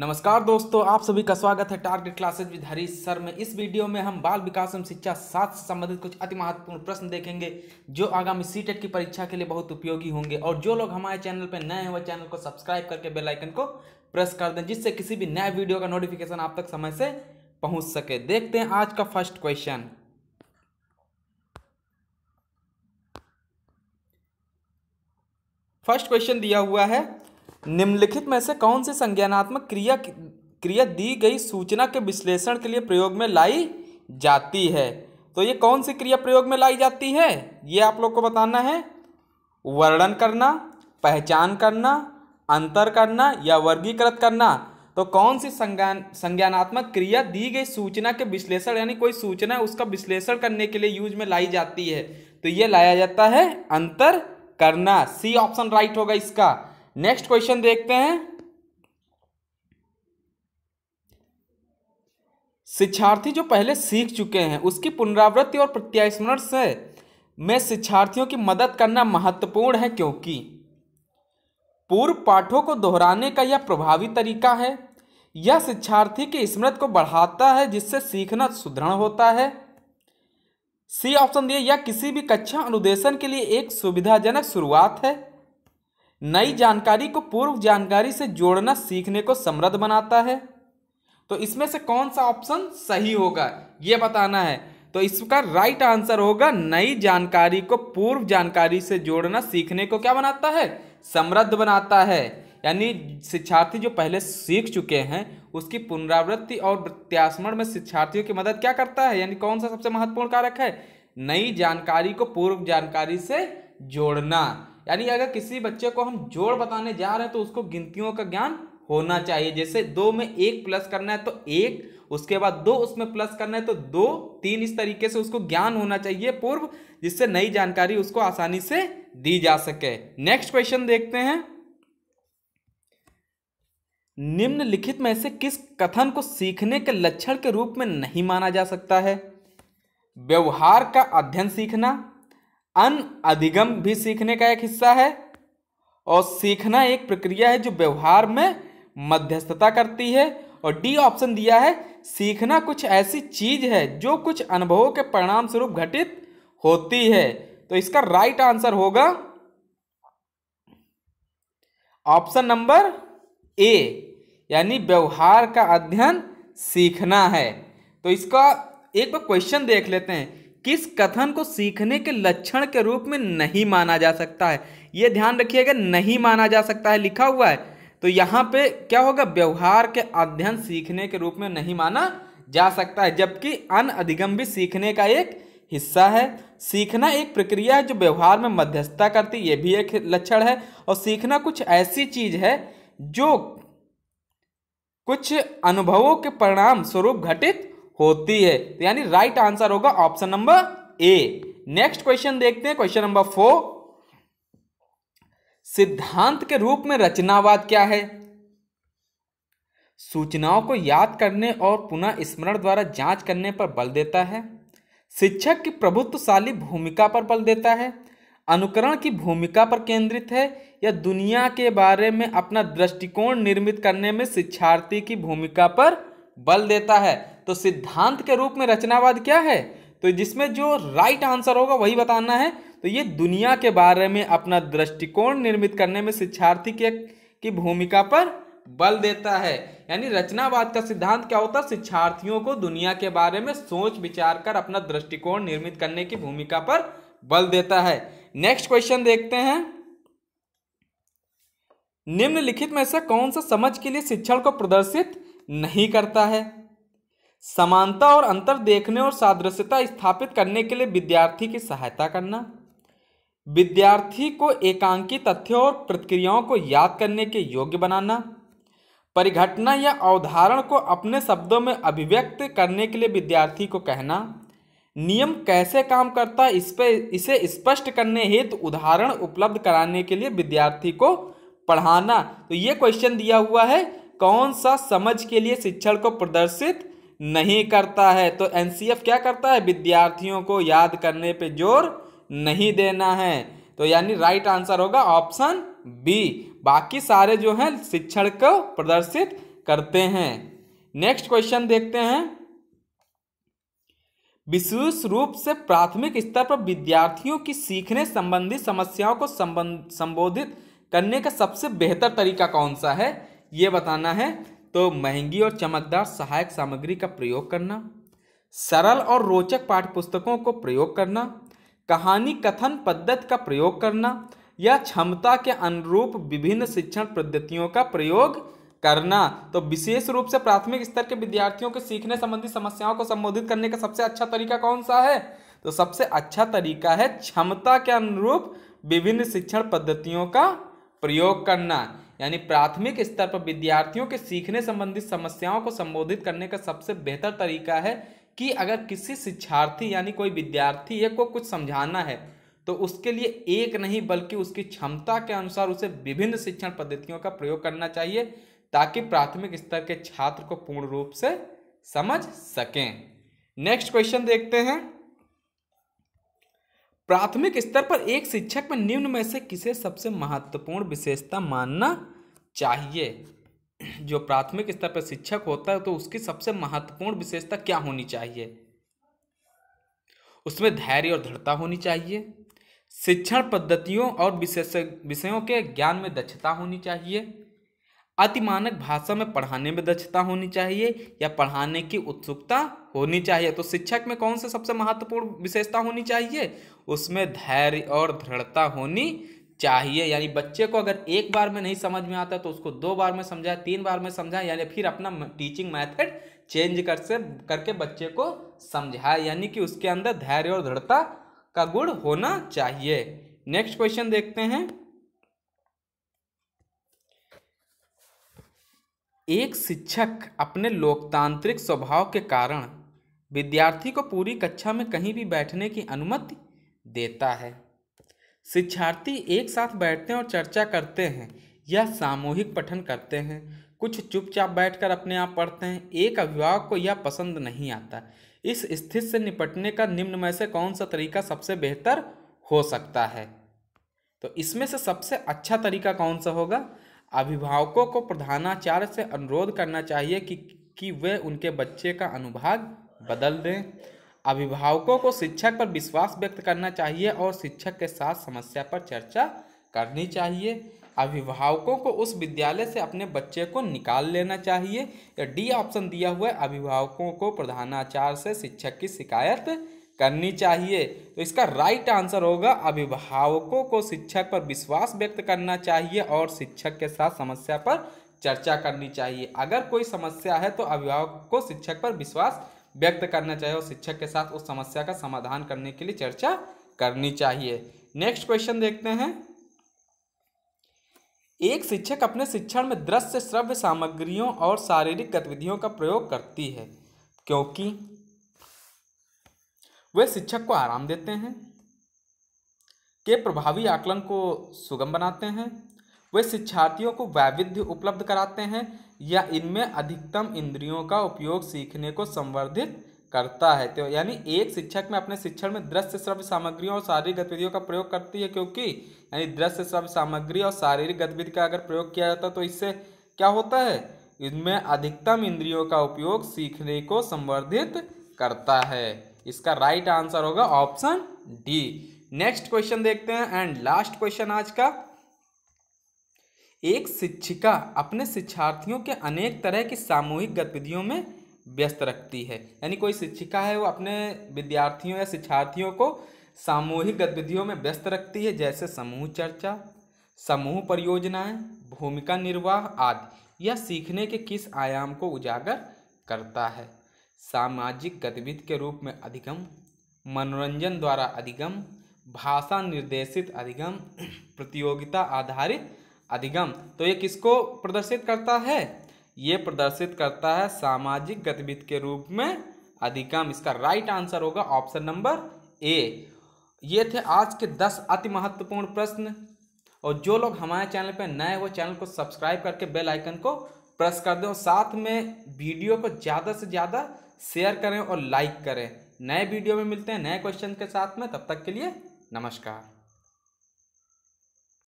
नमस्कार दोस्तों आप सभी का स्वागत है target classes with Harish sir में इस वीडियो में हम बाल विकास एवं शिक्षा सात से संबंधित कुछ अति महत्वपूर्ण प्रश्न देखेंगे जो आगामी सी e की परीक्षा के लिए बहुत उपयोगी होंगे और जो लोग हमारे चैनल पर नए हैं वह चैनल को सब्सक्राइब करके बेल आइकन को प्रेस कर दें जिससे किसी भी नए वीडियो का नोटिफिकेशन आप तक समय से पहुँच सके देखते हैं आज का फर्स्ट क्वेश्चन फर्स्ट क्वेश्चन दिया हुआ है निम्नलिखित में से कौन सी संज्ञानात्मक क्रिया क्रिया दी गई सूचना के विश्लेषण के लिए प्रयोग में लाई जाती है तो ये कौन सी क्रिया प्रयोग में लाई जाती है ये आप लोग को बताना है वर्णन करना पहचान करना अंतर करना या वर्गीकृत करना तो कौन सी संज्ञान संज्ञानात्मक क्रिया दी गई सूचना के विश्लेषण यानी कोई सूचना है उसका विश्लेषण करने के लिए यूज में लाई जाती है तो ये लाया जाता है अंतर करना सी ऑप्शन राइट होगा इसका नेक्स्ट क्वेश्चन देखते हैं शिक्षार्थी जो पहले सीख चुके हैं उसकी पुनरावृत्ति और प्रत्यास्मरण से में शिक्षार्थियों की मदद करना महत्वपूर्ण है क्योंकि पूर्व पाठों को दोहराने का यह प्रभावी तरीका है यह शिक्षार्थी की स्मृति को बढ़ाता है जिससे सीखना सुदृढ़ होता है सी ऑप्शन दिए यह किसी भी कक्षा अनुदेशन के लिए एक सुविधाजनक शुरुआत है नई जानकारी को पूर्व जानकारी से जोड़ना सीखने को समृद्ध बनाता है तो इसमें से कौन सा ऑप्शन सही होगा यह बताना है तो इसका राइट आंसर होगा नई जानकारी को पूर्व जानकारी से जोड़ना सीखने को क्या बनाता है समृद्ध बनाता है यानी शिक्षार्थी जो पहले सीख चुके हैं उसकी पुनरावृत्ति और प्रत्यास्मरण में शिक्षार्थियों की मदद क्या करता है यानी कौन सा सबसे महत्वपूर्ण कारक है नई जानकारी को पूर्व जानकारी से जोड़ना यानी अगर किसी बच्चे को हम जोड़ बताने जा रहे हैं तो उसको गिनतियों का ज्ञान होना चाहिए जैसे दो में एक प्लस करना है तो एक उसके बाद दो उसमें प्लस करना है तो दो तीन इस तरीके से उसको ज्ञान होना चाहिए पूर्व जिससे नई जानकारी उसको आसानी से दी जा सके नेक्स्ट क्वेश्चन देखते हैं निम्नलिखित में से किस कथन को सीखने के लक्षण के रूप में नहीं माना जा सकता है व्यवहार का अध्ययन सीखना अन अधिगम भी सीखने का एक हिस्सा है और सीखना एक प्रक्रिया है जो व्यवहार में मध्यस्थता करती है और डी ऑप्शन दिया है सीखना कुछ ऐसी चीज है जो कुछ अनुभवों के परिणाम स्वरूप घटित होती है तो इसका राइट आंसर होगा ऑप्शन नंबर ए यानी व्यवहार का अध्ययन सीखना है तो इसका एक बार क्वेश्चन देख लेते हैं किस कथन को सीखने के लक्षण के रूप में नहीं माना जा सकता है ये ध्यान रखिएगा नहीं माना जा सकता है लिखा हुआ है तो यहाँ पे क्या होगा व्यवहार के अध्ययन सीखने के रूप में नहीं माना जा सकता है जबकि अन अधिगम भी सीखने का एक हिस्सा है सीखना एक प्रक्रिया है जो व्यवहार में मध्यस्थता करती ये भी एक लक्षण है और सीखना कुछ ऐसी चीज है जो कुछ अनुभवों के परिणाम स्वरूप घटित होती है तो यानी राइट आंसर होगा option number A next question देखते हैं क्वेश्चन नंबर फोर सिद्धांत के रूप में रचनावाद क्या है सूचनाओं को याद करने और पुनः स्मरण द्वारा जांच करने पर बल देता है शिक्षक की प्रभुत्वशाली भूमिका पर बल देता है अनुकरण की भूमिका पर केंद्रित है या दुनिया के बारे में अपना दृष्टिकोण निर्मित करने में शिक्षार्थी की भूमिका पर बल देता है तो सिद्धांत के रूप में रचनावाद क्या है तो जिसमें जो राइट आंसर होगा वही बताना है तो ये दुनिया के बारे में अपना दृष्टिकोण निर्मित करने में शिक्षार्थी के की भूमिका पर बल देता है यानी रचनावाद का सिद्धांत क्या होता है शिक्षार्थियों को दुनिया के बारे में सोच विचार कर अपना दृष्टिकोण निर्मित करने की भूमिका पर बल देता है नेक्स्ट क्वेश्चन देखते हैं निम्नलिखित में से कौन सा समझ के लिए शिक्षण को प्रदर्शित नहीं करता है समानता और अंतर देखने और सादृश्यता स्थापित करने के लिए विद्यार्थी की सहायता करना विद्यार्थी को एकांकी तथ्यों और प्रतिक्रियाओं को याद करने के योग्य बनाना परिघटना या अवधारण को अपने शब्दों में अभिव्यक्त करने के लिए विद्यार्थी को कहना नियम कैसे काम करता है इस पर इसे स्पष्ट करने हेतु उदाहरण उपलब्ध कराने के लिए विद्यार्थी को पढ़ाना तो ये क्वेश्चन दिया हुआ है कौन सा समझ के लिए शिक्षण को प्रदर्शित नहीं करता है तो एन क्या करता है विद्यार्थियों को याद करने पे जोर नहीं देना है तो यानी राइट आंसर होगा ऑप्शन बी बाकी सारे जो हैं शिक्षण को प्रदर्शित करते हैं नेक्स्ट क्वेश्चन देखते हैं विशेष रूप से प्राथमिक स्तर पर विद्यार्थियों की सीखने संबंधी समस्याओं को संबंध संबोधित करने का सबसे बेहतर तरीका कौन सा है ये बताना है तो महंगी और चमकदार सहायक सामग्री का प्रयोग करना सरल और रोचक पाठ्यपुस्तकों को प्रयोग करना कहानी कथन पद्धति का प्रयोग करना या क्षमता के अनुरूप विभिन्न शिक्षण पद्धतियों का प्रयोग करना तो विशेष रूप से प्राथमिक स्तर के विद्यार्थियों के सीखने संबंधी समस्याओं को संबोधित करने का सबसे अच्छा तरीका कौन सा है तो सबसे अच्छा तरीका है क्षमता के अनुरूप विभिन्न शिक्षण पद्धतियों का प्रयोग करना यानी प्राथमिक स्तर पर विद्यार्थियों के सीखने संबंधित समस्याओं को संबोधित करने का सबसे बेहतर तरीका है कि अगर किसी शिक्षार्थी यानी कोई विद्यार्थी एक को कुछ समझाना है तो उसके लिए एक नहीं बल्कि उसकी क्षमता के अनुसार उसे विभिन्न शिक्षण पद्धतियों का प्रयोग करना चाहिए ताकि प्राथमिक स्तर के छात्र को पूर्ण रूप से समझ सकें नेक्स्ट क्वेश्चन देखते हैं प्राथमिक स्तर पर एक शिक्षक में निम्न में से किसे सबसे महत्वपूर्ण विशेषता मानना चाहिए जो प्राथमिक स्तर पर शिक्षक होता है तो उसकी सबसे महत्वपूर्ण विशेषता क्या होनी चाहिए उसमें धैर्य और दृढ़ता होनी चाहिए शिक्षण पद्धतियों और विशेष विषयों के ज्ञान में दक्षता होनी चाहिए अतिमानक भाषा में पढ़ाने में दक्षता होनी चाहिए या पढ़ाने की उत्सुकता होनी चाहिए तो शिक्षक में कौन से सबसे महत्वपूर्ण विशेषता होनी चाहिए उसमें धैर्य और दृढ़ता होनी चाहिए यानी बच्चे को अगर एक बार में नहीं समझ में आता तो उसको दो बार में समझाए तीन बार में समझाए यानी फिर अपना टीचिंग मैथड चेंज कर से करके बच्चे को समझाए यानी कि उसके अंदर धैर्य और दृढ़ता का गुण होना चाहिए नेक्स्ट क्वेश्चन देखते हैं एक शिक्षक अपने लोकतांत्रिक स्वभाव के कारण विद्यार्थी को पूरी कक्षा में कहीं भी बैठने की अनुमति देता है शिक्षार्थी एक साथ बैठते हैं और चर्चा करते हैं यह सामूहिक पठन करते हैं कुछ चुपचाप बैठकर अपने आप पढ़ते हैं एक अभिभावक को यह पसंद नहीं आता इस स्थिति से निपटने का निम्न में से कौन सा तरीका सबसे बेहतर हो सकता है तो इसमें से सबसे अच्छा तरीका कौन सा होगा अभिभावकों को प्रधानाचार्य से अनुरोध करना चाहिए कि कि वे उनके बच्चे का अनुभाग बदल दें अभिभावकों को शिक्षक पर विश्वास व्यक्त करना चाहिए और शिक्षक के साथ समस्या पर चर्चा करनी चाहिए अभिभावकों को उस विद्यालय से अपने बच्चे को निकाल लेना चाहिए या डी ऑप्शन दिया हुआ है अभिभावकों को प्रधानाचार्य से शिक्षक की शिकायत करनी चाहिए तो इसका राइट आंसर होगा अभिभावकों को शिक्षक पर विश्वास व्यक्त करना चाहिए और शिक्षक के साथ समस्या पर चर्चा करनी चाहिए अगर कोई समस्या है तो अभिभावक को शिक्षक पर विश्वास व्यक्त करना चाहिए और शिक्षक के साथ उस समस्या का समाधान करने के लिए चर्चा करनी चाहिए नेक्स्ट क्वेश्चन देखते हैं एक शिक्षक अपने शिक्षण में दृश्य श्रव्य सामग्रियों और शारीरिक गतिविधियों का प्रयोग करती है क्योंकि वे शिक्षक को आराम देते हैं के प्रभावी आकलन को सुगम बनाते हैं वे शिक्षार्थियों को वैविध्य उपलब्ध कराते हैं या इनमें अधिकतम इंद्रियों का उपयोग सीखने को संवर्धित करता है तो यानी एक शिक्षक में अपने शिक्षण में दृश्य श्रव्य सामग्रियों और शारीरिक गतिविधियों का प्रयोग करती है क्योंकि यानी दृश्य श्रव्य सामग्री और शारीरिक गतिविधि का अगर प्रयोग किया जाता है तो इससे क्या होता है इनमें अधिकतम इंद्रियों का उपयोग सीखने को संवर्धित करता है इसका राइट आंसर होगा ऑप्शन डी नेक्स्ट क्वेश्चन देखते हैं एंड लास्ट क्वेश्चन आज का एक शिक्षिका अपने शिक्षार्थियों के अनेक तरह की सामूहिक गतिविधियों में व्यस्त रखती है यानी कोई शिक्षिका है वो अपने विद्यार्थियों या शिक्षार्थियों को सामूहिक गतिविधियों में व्यस्त रखती है जैसे समूह चर्चा समूह परियोजनाएं भूमिका निर्वाह आदि यह सीखने के किस आयाम को उजागर करता है सामाजिक गतिविधि के रूप में अधिगम मनोरंजन द्वारा अधिगम भाषा निर्देशित अधिगम प्रतियोगिता आधारित अधिगम तो ये किसको प्रदर्शित करता है ये प्रदर्शित करता है सामाजिक गतिविधि के रूप में अधिगम इसका राइट आंसर होगा ऑप्शन नंबर ए ये थे आज के दस अति महत्वपूर्ण प्रश्न और जो लोग हमारे चैनल पर नए वो चैनल को सब्सक्राइब करके बेल आइकन को प्रेस कर दें और साथ में वीडियो को ज़्यादा से ज़्यादा शेयर करें और लाइक करें नए वीडियो में मिलते हैं नए क्वेश्चन के साथ में तब तक के लिए नमस्कार